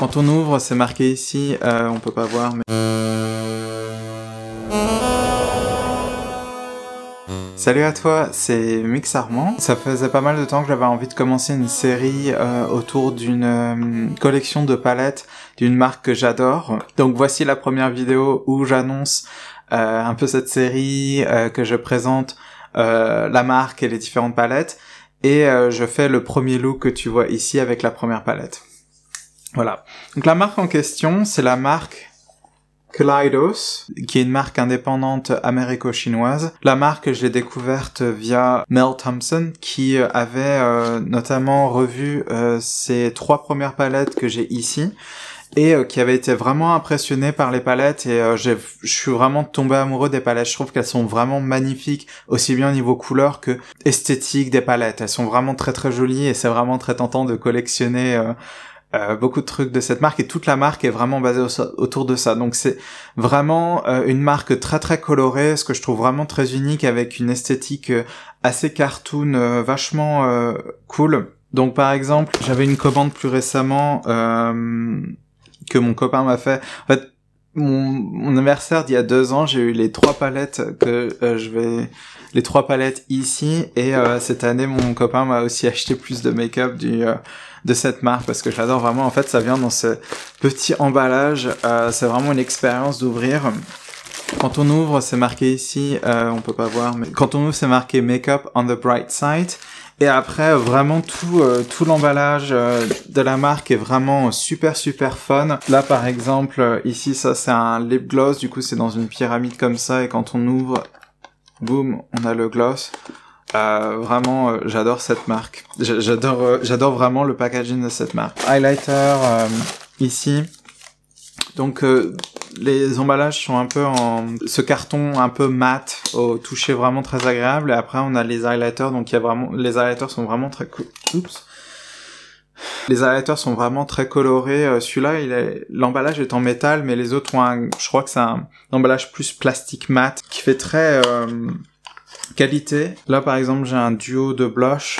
Quand on ouvre, c'est marqué ici, euh, on peut pas voir, mais... Salut à toi, c'est Mix Armand. Ça faisait pas mal de temps que j'avais envie de commencer une série euh, autour d'une euh, collection de palettes d'une marque que j'adore. Donc voici la première vidéo où j'annonce un peu cette série, que je présente la marque et les différentes palettes. Et je fais le premier look que tu vois ici avec la première palette. Voilà. Donc la marque en question, c'est la marque Kaleidos, qui est une marque indépendante américo-chinoise. La marque, je l'ai découverte via Mel Thompson, qui euh, avait euh, notamment revu ces euh, trois premières palettes que j'ai ici et qui avait été vraiment impressionné par les palettes et je suis vraiment tombé amoureux des palettes. Je trouve qu'elles sont vraiment magnifiques, aussi bien au niveau couleur que esthétique des palettes. Elles sont vraiment très très jolies et c'est vraiment très tentant de collectionner euh, beaucoup de trucs de cette marque et toute la marque est vraiment basée autour de ça. Donc c'est vraiment euh, une marque très très colorée, ce que je trouve vraiment très unique avec une esthétique euh, assez cartoon, vachement cool. Donc par exemple, j'avais une commande plus récemment que mon copain m'a fait. En fait, mon, anniversaire d'il y a deux ans, j'ai eu les trois palettes que euh, je vais, les trois palettes ici. Et euh, cette année, mon copain m'a aussi acheté plus de make-up du euh, de cette marque parce que j'adore vraiment. En fait, ça vient dans ce petit emballage. c'est vraiment une expérience d'ouvrir. Quand on ouvre, c'est marqué ici, on peut pas voir, mais quand on ouvre, c'est marqué Make-up on the Bright Side. Et après, vraiment tout, euh, tout l'emballage euh, de la marque est vraiment super super fun. Là par exemple, euh, ici ça c'est un lip gloss, du coup c'est dans une pyramide comme ça et quand on ouvre, boum, on a le gloss. vraiment, j'adore cette marque. J'adore, j'adore vraiment le packaging de cette marque. Highlighter ici, donc euh, les emballages sont un peu en ce carton un peu mat au toucher vraiment très agréable et après on a les highlighters donc il y a vraiment les highlighters sont vraiment très oups les highlighters sont vraiment très colorés. Euh, celui-là, l'emballage est en métal, mais les autres ont un, je crois que c'est un... emballage plus plastique mat qui fait très euh, qualité. Là, par exemple, j'ai un duo de blush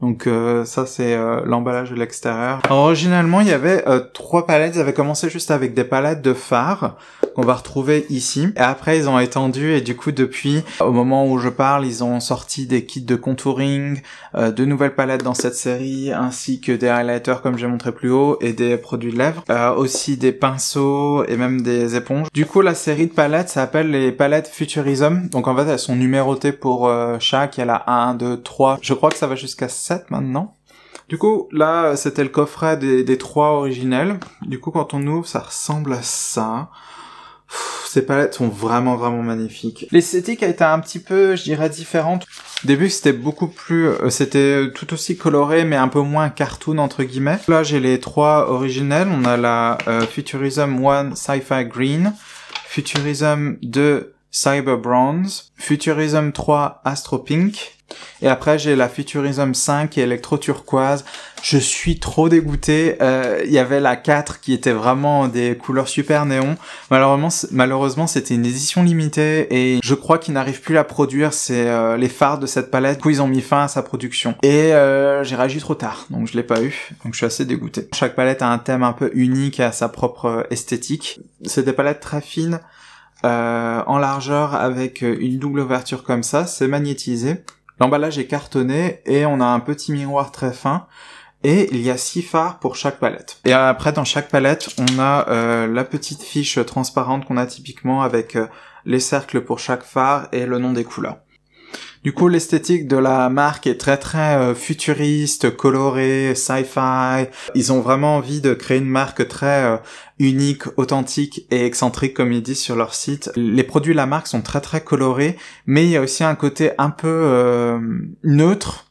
donc euh, ça c'est euh, l'emballage de l'extérieur. Originalement il y avait euh, trois palettes, ils avaient commencé juste avec des palettes de phares. On va retrouver ici. Et après, ils ont étendu et du coup, depuis au moment où je parle, ils ont sorti des kits de contouring, euh, de nouvelles palettes dans cette série, ainsi que des highlighters comme j'ai montré plus haut et des produits de lèvres, euh, aussi des pinceaux et même des éponges. Du coup, la série de palettes s'appelle les palettes Futurism. Donc en fait, elles sont numérotées pour euh, chaque. Il y a la 1, 2, 3. Je crois que ça va jusqu'à 7 maintenant. Du coup, là, c'était le coffret des, des trois originels. Du coup, quand on ouvre, ça ressemble à ça ces palettes sont vraiment vraiment magnifiques. L'esthétique a été un petit peu, je dirais, différente. Au début, c'était beaucoup plus, euh, c'était tout aussi coloré, mais un peu moins cartoon entre guillemets. Là, j'ai les trois originelles. On a la euh, Futurism 1 Sci-Fi Green, Futurism 2 Cyber Bronze, Futurism 3 Astro Pink et après, j'ai la Futurism 5 et Electro Turquoise. Je suis trop dégoûté. Euh, il y avait la 4 qui était vraiment des couleurs super néon. Malheureusement, malheureusement, c'était une édition limitée et je crois qu'ils n'arrivent plus à produire. C'est euh, les phares de cette palette. où ils ont mis fin à sa production. Et euh, j'ai réagi trop tard, donc je l'ai pas eu. Donc je suis assez dégoûté. Chaque palette a un thème un peu unique et a sa propre esthétique. C'est des palettes très fines. en largeur avec une double ouverture comme ça, c'est magnétisé L'emballage est cartonné et on a un petit miroir très fin. Et il y a six phares pour chaque palette. Et après, dans chaque palette, on a euh, la petite fiche transparente qu'on a typiquement avec euh, les cercles pour chaque phare et le nom des couleurs. Du coup, l'esthétique de la marque est très très euh, futuriste, colorée, sci-fi. Ils ont vraiment envie de créer une marque très euh, unique, authentique et excentrique comme ils disent sur leur site. Les produits de la marque sont très très colorés, mais il y a aussi un côté un peu euh, neutre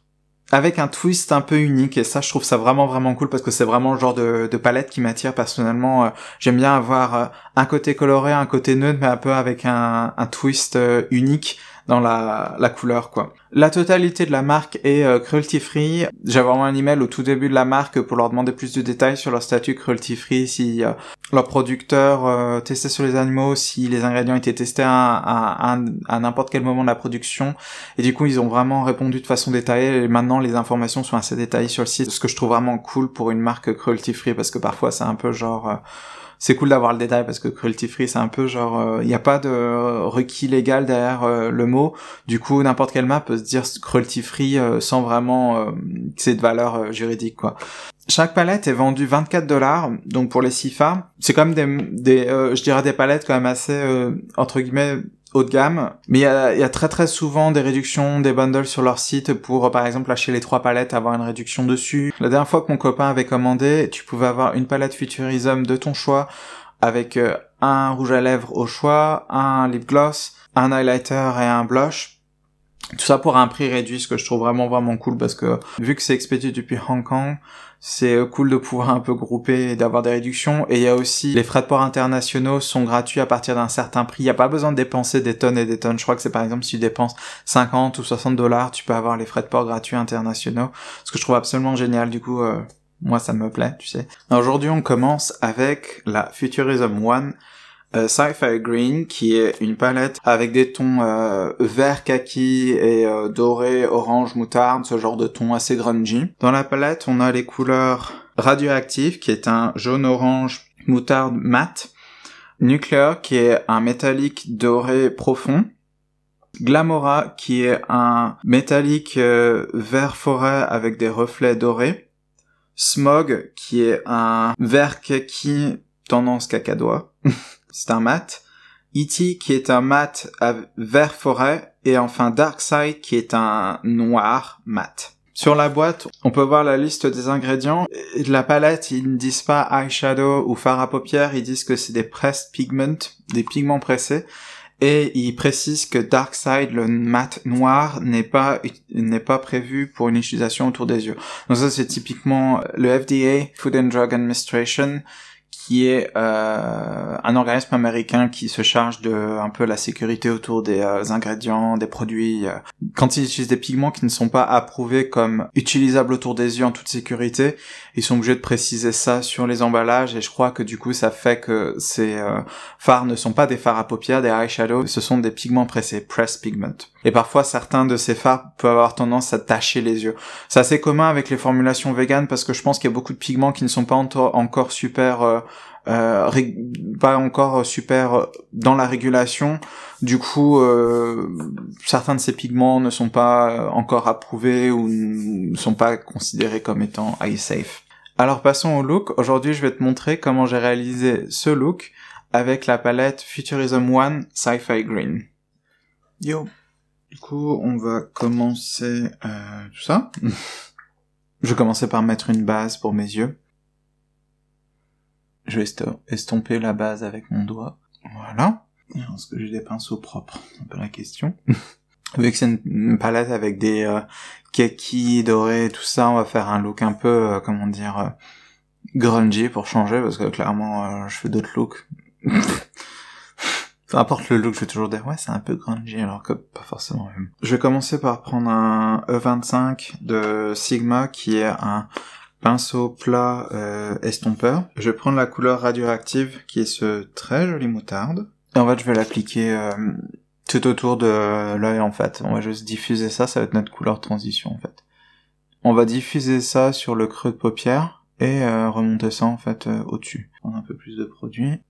avec un twist un peu unique et ça je trouve ça vraiment vraiment cool parce que c'est vraiment le genre de, palette qui m'attire personnellement j'aime bien avoir un côté coloré un côté neutre mais un peu avec un, twist unique dans la, la couleur, quoi. La totalité de la marque est euh, cruelty free. J'avais envoyé un email au tout début de la marque pour leur demander plus de détails sur leur statut cruelty free, si leurs leur producteur euh, testait sur les animaux, si les ingrédients étaient testés à, n'importe quel moment de la production. Et du coup, ils ont vraiment répondu de façon détaillée. Et maintenant, les informations sont assez détaillées sur le site, ce que je trouve vraiment cool pour une marque cruelty free, parce que parfois c'est un peu genre euh, c'est cool d'avoir le détail parce que cruelty free c'est un peu genre il n'y a pas de requis légal derrière le mot du coup n'importe quelle map se dire cruelty free euh, sans vraiment euh, que c'est de valeur euh, juridique quoi. Chaque palette est vendue 24 dollars, donc pour les femmes. c'est quand même des, des je dirais des palettes quand même assez entre guillemets haut de gamme. Mais il y a, y a, très très souvent des réductions, des bundles sur leur site pour par exemple acheter les trois palettes, avoir une réduction dessus. La dernière fois que mon copain avait commandé, tu pouvais avoir une palette Futurism de ton choix avec un rouge à lèvres au choix, un lip gloss, un highlighter et un blush tout ça pour un prix réduit, ce que je trouve vraiment vraiment cool parce que vu que c'est expédié depuis Hong Kong, c'est euh, cool de pouvoir un peu grouper et d'avoir des réductions. Et il y a aussi les frais de port internationaux sont gratuits à partir d'un certain prix. Il n'y a pas besoin de dépenser des tonnes et des tonnes. Je crois que c'est par exemple si tu dépenses 50 ou 60 dollars, tu peux avoir les frais de port gratuits internationaux. Ce que je trouve absolument génial du coup. Euh, moi, ça me plaît, tu sais. Aujourd'hui, on commence avec la Futurism One. Euh, Sci-Fi Green, qui est une palette avec des tons euh, vert kaki et euh, doré, orange, moutarde, ce genre de tons assez grungy. Dans la palette, on a les couleurs Radioactive, qui est un jaune-orange, moutarde mat. Nuclear, qui est un métallique doré profond. Glamora, qui est un métallique vert forêt avec des reflets dorés. Smog, qui est un vert kaki tendance cacadois. c'est un mat. E.T. qui est un mat vert forêt et enfin Side qui est un noir mat. Sur la boîte, on peut voir la liste des ingrédients. la palette, ils ne disent pas eyeshadow ou fard à paupières, ils disent que c'est des pressed pigments, des pigments pressés. Et ils précisent que Side, le mat noir, n'est pas, n'est pas prévu pour une utilisation autour des yeux. Donc ça, c'est typiquement le FDA, Food and Drug Administration, qui est euh, un organisme américain qui se charge de un peu la sécurité autour des euh, ingrédients, des produits. Euh. Quand ils utilisent des pigments qui ne sont pas approuvés comme utilisables autour des yeux en toute sécurité, ils sont obligés de préciser ça sur les emballages et je crois que du coup ça fait que ces phares ne sont pas des phares à paupières, des eyeshadows, ce sont des pigments pressés, press pigment et parfois certains de ces fards peuvent avoir tendance à tacher les yeux. C'est assez commun avec les formulations véganes parce que je pense qu'il y a beaucoup de pigments qui ne sont pas encore super euh, euh, pas encore super euh, dans la régulation. Du coup, certains de ces pigments ne sont pas encore approuvés ou ne sont pas considérés comme étant eye safe. Alors passons au look. Aujourd'hui, je vais te montrer comment j'ai réalisé ce look avec la palette Futurism One Sci-Fi Green. Yo. Du coup, on va commencer euh, tout ça. je vais commencer par mettre une base pour mes yeux. Je vais estomper la base avec mon doigt. Voilà. Est-ce que j'ai des pinceaux propres C'est un peu la question. Vu que c'est une, palette avec des euh, kakis dorés et tout ça, on va faire un look un peu, euh, comment dire, euh, grungy pour changer, parce que clairement, je fais d'autres looks. Peu importe le look, je vais toujours dire ouais c'est un peu grungy alors que pas forcément même. Je vais commencer par prendre un E25 de Sigma qui est un pinceau plat euh, estompeur. Je vais prendre la couleur radioactive qui est ce très joli moutarde. Et en fait je vais l'appliquer euh, tout autour de l'œil en fait. On va juste diffuser ça, ça va être notre couleur transition en fait. On va diffuser ça sur le creux de paupière et euh, remonter ça en fait euh, au-dessus. On a un peu plus de produit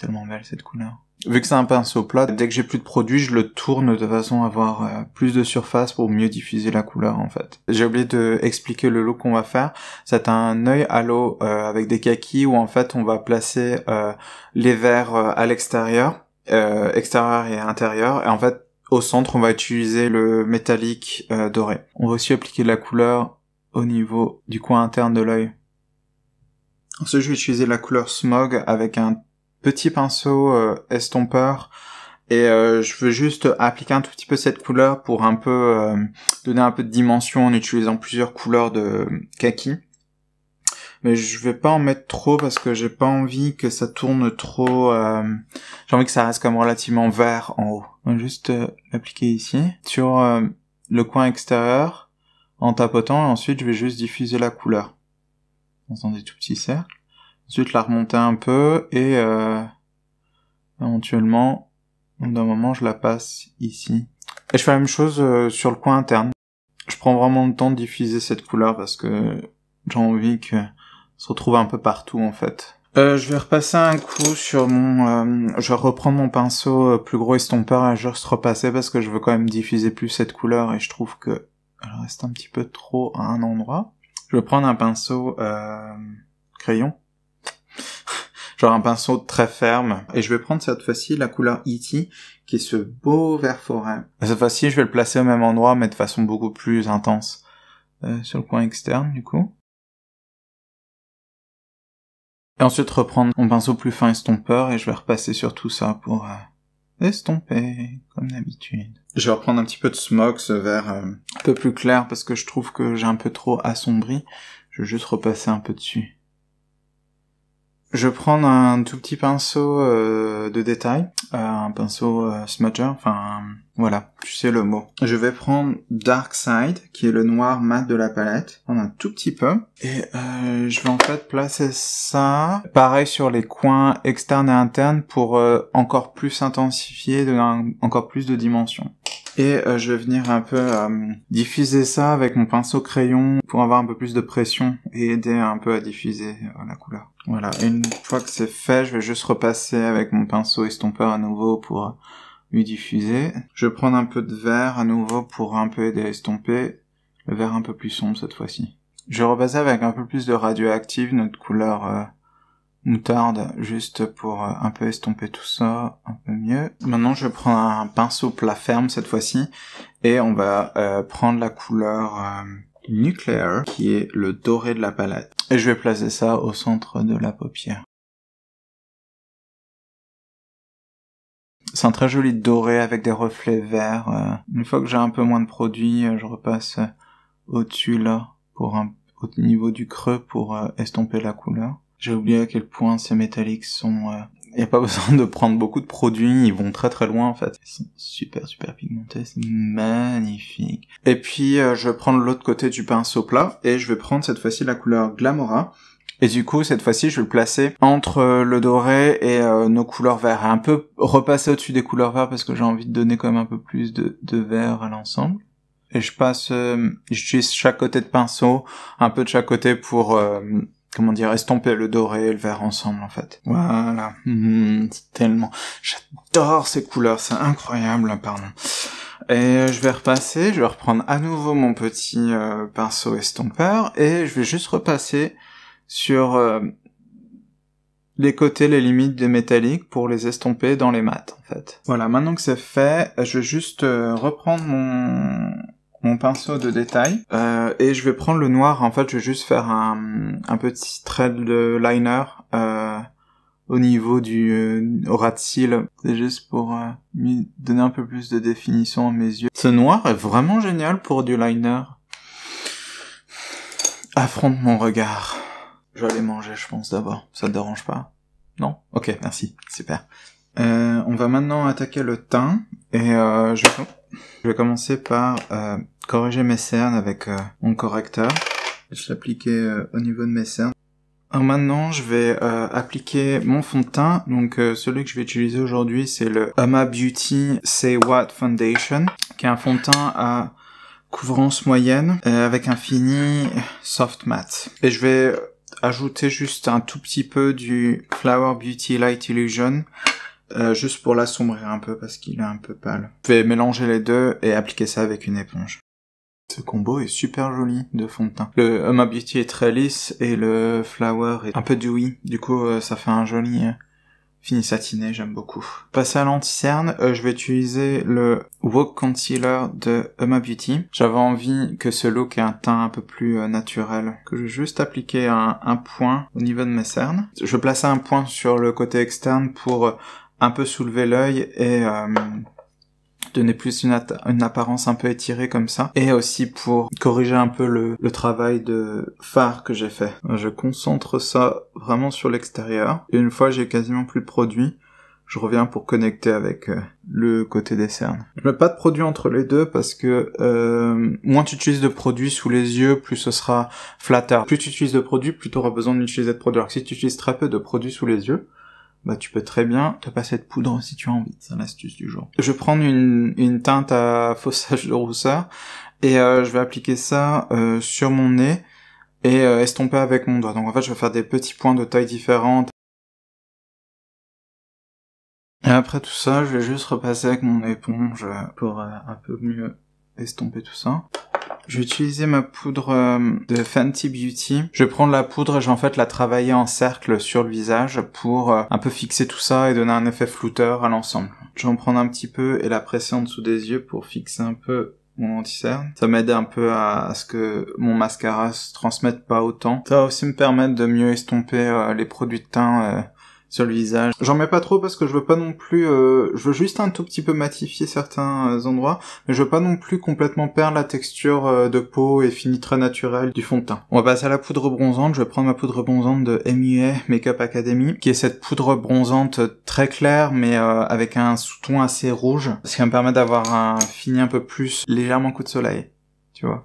tellement belle cette couleur. Vu que c'est un pinceau plat, dès que j'ai plus de produit, je le tourne de façon à avoir euh, plus de surface pour mieux diffuser la couleur en fait. J'ai oublié de expliquer le look qu'on va faire. C'est un œil à l'eau euh, avec des kakis où en fait on va placer euh, les verres à l'extérieur, extérieur et intérieur. Et en fait au centre on va utiliser le métallique doré. On va aussi appliquer la couleur au niveau du coin interne de l'œil. Ensuite je vais utiliser la couleur smog avec un petit pinceau euh, estompeur et euh, je veux juste appliquer un tout petit peu cette couleur pour un peu euh, donner un peu de dimension en utilisant plusieurs couleurs de kaki. Mais je vais pas en mettre trop parce que j'ai pas envie que ça tourne trop. J'ai envie que ça reste comme relativement vert en haut. juste l'appliquer ici sur le coin extérieur en tapotant et ensuite je vais juste diffuser la couleur dans un des tout petits cercles ensuite la remonter un peu et euh, éventuellement d'un moment je la passe ici et je fais la même chose euh, sur le coin interne je prends vraiment le temps de diffuser cette couleur parce que j'ai envie que se retrouve un peu partout en fait euh, je vais repasser un coup sur mon je vais reprendre mon pinceau plus gros estompeur et je vais juste repasser parce que je veux quand même diffuser plus cette couleur et je trouve que elle reste un petit peu trop à un endroit je vais prendre un pinceau crayon genre un pinceau très ferme. Et je vais prendre cette fois-ci la couleur E.T., qui est ce beau vert forêt. cette fois-ci, je vais le placer au même endroit, mais de façon beaucoup plus intense. Euh, sur le coin externe, du coup. Et ensuite, reprendre mon pinceau plus fin estompeur, et je vais repasser sur tout ça pour euh, estomper, comme d'habitude. Je vais reprendre un petit peu de smog, ce vert euh, un peu plus clair, parce que je trouve que j'ai un peu trop assombri. Je vais juste repasser un peu dessus. Je vais prendre un tout petit pinceau euh, de détail, euh, un pinceau euh, smudger, enfin voilà, tu sais le mot. Je vais prendre Dark Side, qui est le noir mat de la palette, en un tout petit peu, et je vais en fait placer ça, pareil sur les coins externes et internes, pour encore plus intensifier, encore plus de dimension et euh, je vais venir un peu euh, diffuser ça avec mon pinceau crayon pour avoir un peu plus de pression et aider un peu à diffuser euh, la couleur. Voilà, une fois que c'est fait, je vais juste repasser avec mon pinceau estompeur à nouveau pour lui diffuser. Je vais prendre un peu de vert à nouveau pour un peu aider à estomper, le vert un peu plus sombre cette fois-ci. Je vais repasser avec un peu plus de radioactive notre couleur moutarde juste pour euh, un peu estomper tout ça un peu mieux. Maintenant je prends un pinceau plat ferme cette fois-ci et on va euh, prendre la couleur euh, nucléaire qui est le doré de la palette et je vais placer ça au centre de la paupière. C'est un très joli doré avec des reflets verts. Une fois que j'ai un peu moins de produit, je repasse au-dessus là pour un, au niveau du creux pour estomper la couleur. J'ai oublié à quel point ces métalliques sont... Il euh, n'y a pas besoin de prendre beaucoup de produits, ils vont très très loin en fait. Ils sont super super pigmentés, c'est magnifique. Et puis euh, je vais prendre l'autre côté du pinceau plat et je vais prendre cette fois-ci la couleur Glamora. Et du coup, cette fois-ci, je vais le placer entre euh, le doré et nos couleurs verts. Un peu repasser au-dessus des couleurs vertes parce que j'ai envie de donner quand même un peu plus de, de vert à l'ensemble. Et je passe, euh, j'utilise chaque côté de pinceau, un peu de chaque côté pour comment dire, estomper le doré et le vert ensemble, en fait. Voilà. Mmh, c'est tellement. J'adore ces couleurs, c'est incroyable, pardon. Et je vais repasser, je vais reprendre à nouveau mon petit euh, pinceau estompeur, et je vais juste repasser sur euh, les côtés, les limites des métalliques pour les estomper dans les maths, en fait. Voilà, maintenant que c'est fait, je vais juste euh, reprendre mon mon pinceau de détail euh, et je vais prendre le noir. En fait, je vais juste faire un, un petit trait de liner euh, au niveau du euh, de cils. C'est juste pour euh, me donner un peu plus de définition à mes yeux. Ce noir est vraiment génial pour du liner. Affronte mon regard. Je vais aller manger, je pense, d'abord. Ça te dérange pas Non Ok, merci. Super. on va maintenant attaquer le teint. Et je... Je vais commencer par euh, corriger mes cernes avec euh, mon correcteur. Je l'appliquer euh, au niveau de mes cernes. Alors maintenant, je vais euh, appliquer mon fond de teint. Donc euh, celui que je vais utiliser aujourd'hui, c'est le Ama Beauty Say What Foundation, qui est un fond de teint à couvrance moyenne avec un fini soft matte. Et je vais ajouter juste un tout petit peu du Flower Beauty Light Illusion euh, juste pour l'assombrir un peu parce qu'il est un peu pâle. Je vais mélanger les deux et appliquer ça avec une éponge. Ce combo est super joli de fond de teint. Le Huma Beauty est très lisse et le Flower est un peu dewy. Du coup, euh, ça fait un joli euh, fini satiné, j'aime beaucoup. Passer à l'anti-cerne, je vais utiliser le Woke Concealer de Huma Beauty. J'avais envie que ce look ait un teint un peu plus naturel, que je vais juste appliquer un, un, point au niveau de mes cernes. Je vais placer un point sur le côté externe pour un peu soulever l'œil et euh, donner plus une, apparence un peu étirée comme ça, et aussi pour corriger un peu le, travail de phare que j'ai fait. Je concentre ça vraiment sur l'extérieur, et une fois j'ai quasiment plus de produit, je reviens pour connecter avec euh, le côté des cernes. Je mets pas de produit entre les deux parce que euh, moins tu utilises de produits sous les yeux, plus ce sera flatteur. Plus tu utilises de produits, plus tu auras besoin d'utiliser de produits. Alors que si tu utilises très peu de produits sous les yeux, bah tu peux très bien te passer de poudre si tu as envie. C'est l'astuce du jour. Je vais prendre une, teinte à faussage de rousseur et euh, je vais appliquer ça euh, sur mon nez et euh, estomper avec mon doigt. Donc en fait, je vais faire des petits points de taille différentes. Et après tout ça, je vais juste repasser avec mon éponge pour un peu mieux estomper tout ça. Je vais utiliser ma poudre euh, de Fenty Beauty. Je vais prendre la poudre et je en fait la travailler en cercle sur le visage pour euh, un peu fixer tout ça et donner un effet flouteur à l'ensemble. Je vais en prendre un petit peu et la presser en dessous des yeux pour fixer un peu mon anti-cerne. Ça m'aide un peu à, ce que mon mascara se transmette pas autant. Ça va aussi me permettre de mieux estomper euh, les produits de teint sur le visage. J'en mets pas trop parce que je veux pas non plus, euh, je veux juste un tout petit peu matifier certains euh, endroits, mais je veux pas non plus complètement perdre la texture euh, de peau et fini très naturel du fond de teint. On va passer à la poudre bronzante, je vais prendre ma poudre bronzante de MUA Makeup Academy, qui est cette poudre bronzante très claire mais avec un sous-ton assez rouge, ce qui me permet d'avoir un fini un peu plus légèrement coup de soleil.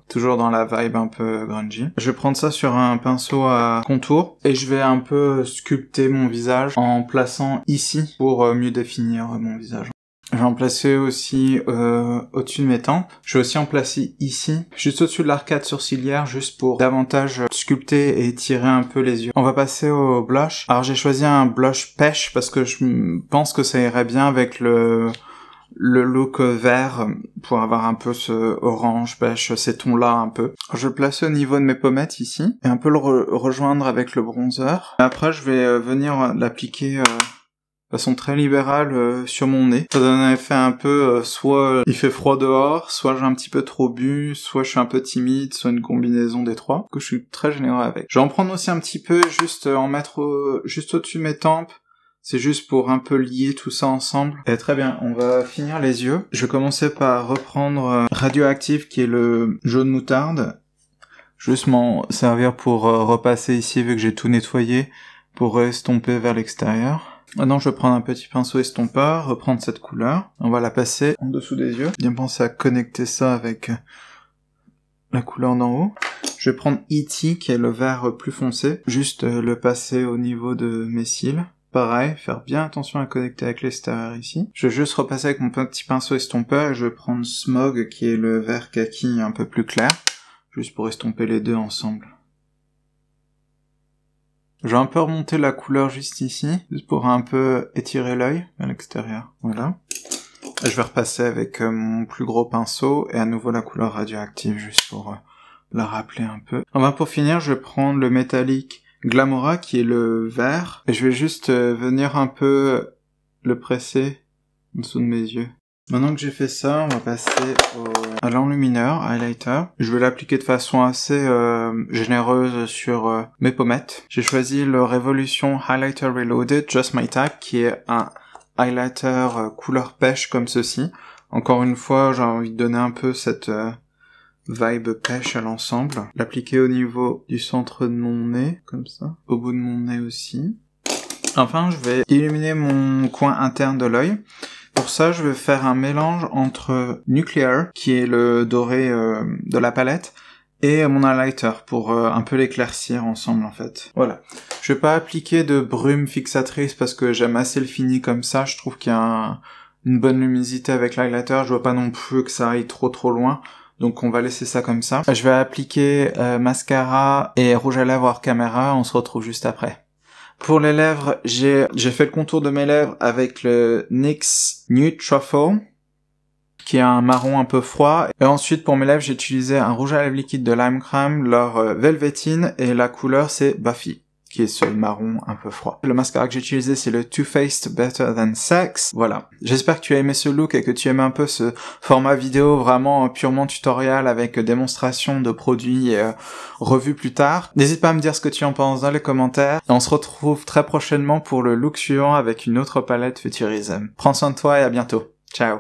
Toujours dans la vibe un peu grungy. Je vais prendre ça sur un pinceau à contour et je vais un peu sculpter mon visage en plaçant ici pour euh, mieux définir mon visage. Je vais en placer aussi euh, au-dessus de mes tempes. Je vais aussi en placer ici, juste au-dessus de l'arcade sourcilière, juste pour davantage sculpter et tirer un peu les yeux. On va passer au blush. Alors j'ai choisi un blush pêche parce que je pense que ça irait bien avec le le look euh, vert euh, pour avoir un peu ce orange, pêche, euh, ces tons-là un peu. Je place au niveau de mes pommettes ici et un peu le rejoindre avec le bronzer. Après, je vais venir l'appliquer de façon très libérale sur mon nez. Ça donne un effet un peu soit il fait froid dehors, soit j'ai un petit peu trop bu, soit je suis un peu timide, soit une combinaison des trois que je suis très généreux avec. Je vais en prendre aussi un petit peu juste en mettre juste au-dessus mes tempes c'est juste pour un peu lier tout ça ensemble. Et eh, très bien, on va finir les yeux. Je vais commencer par reprendre euh, Radioactive qui est le jaune moutarde. Juste m'en servir pour euh, repasser ici vu que j'ai tout nettoyé pour estomper vers l'extérieur. Maintenant, je vais prendre un petit pinceau estompeur, reprendre cette couleur. On va la passer en dessous des yeux. Bien penser à connecter ça avec euh, la couleur d'en haut. Je vais prendre E.T. qui est le vert plus foncé. Juste le passer au niveau de mes cils pareil, faire bien attention à connecter avec l'extérieur ici. Je vais juste repasser avec mon petit pinceau estompeur et je vais prendre Smog qui est le vert kaki un peu plus clair, juste pour estomper les deux ensemble. Je vais un peu remonter la couleur juste ici, juste pour un peu étirer l'œil à l'extérieur. Voilà. je vais repasser avec euh, mon plus gros pinceau et à nouveau la couleur radioactive juste pour euh, la rappeler un peu. Enfin pour finir, je vais prendre le métallique Glamora qui est le vert. Et je vais juste euh, venir un peu le presser en dessous de mes yeux. Maintenant que j'ai fait ça, on va passer à l'enlumineur, highlighter. Je vais l'appliquer de façon assez euh, généreuse sur euh, mes pommettes. J'ai choisi le Revolution Highlighter Reloaded Just My Tag, qui est un highlighter couleur pêche comme ceci. Encore une fois, j'ai envie de donner un peu cette vibe pêche à l'ensemble, l'appliquer au niveau du centre de mon nez, comme ça, au bout de mon nez aussi. Enfin, je vais illuminer mon coin interne de l'œil. Pour ça, je vais faire un mélange entre Nuclear, qui est le doré euh, de la palette, et mon highlighter pour euh, un peu l'éclaircir ensemble en fait. Voilà. Je vais pas appliquer de brume fixatrice parce que j'aime assez le fini comme ça. Je trouve qu'il y a une bonne luminosité avec l'highlighter. Je vois pas non plus que ça aille trop trop loin. Donc on va laisser ça comme ça. Je vais appliquer euh, mascara et rouge à lèvres hors caméra, on se retrouve juste après. Pour les lèvres, j'ai fait le contour de mes lèvres avec le NYX Nude Truffle qui est un marron un peu froid. Et ensuite, pour mes lèvres, j'ai utilisé un rouge à lèvres liquide de Lime Crème, leur euh, Velvetine, et la couleur, c'est Buffy qui est ce marron un peu froid. Le mascara que j'ai utilisé, c'est le Too Faced Better Than Sex. Voilà. J'espère que tu as aimé ce look et que tu aimes un peu ce format vidéo vraiment purement tutoriel avec démonstration de produits et euh, revues plus tard. N'hésite pas à me dire ce que tu en penses dans les commentaires. on se retrouve très prochainement pour le look suivant avec une autre palette Futurism. Prends soin de toi et à bientôt. Ciao.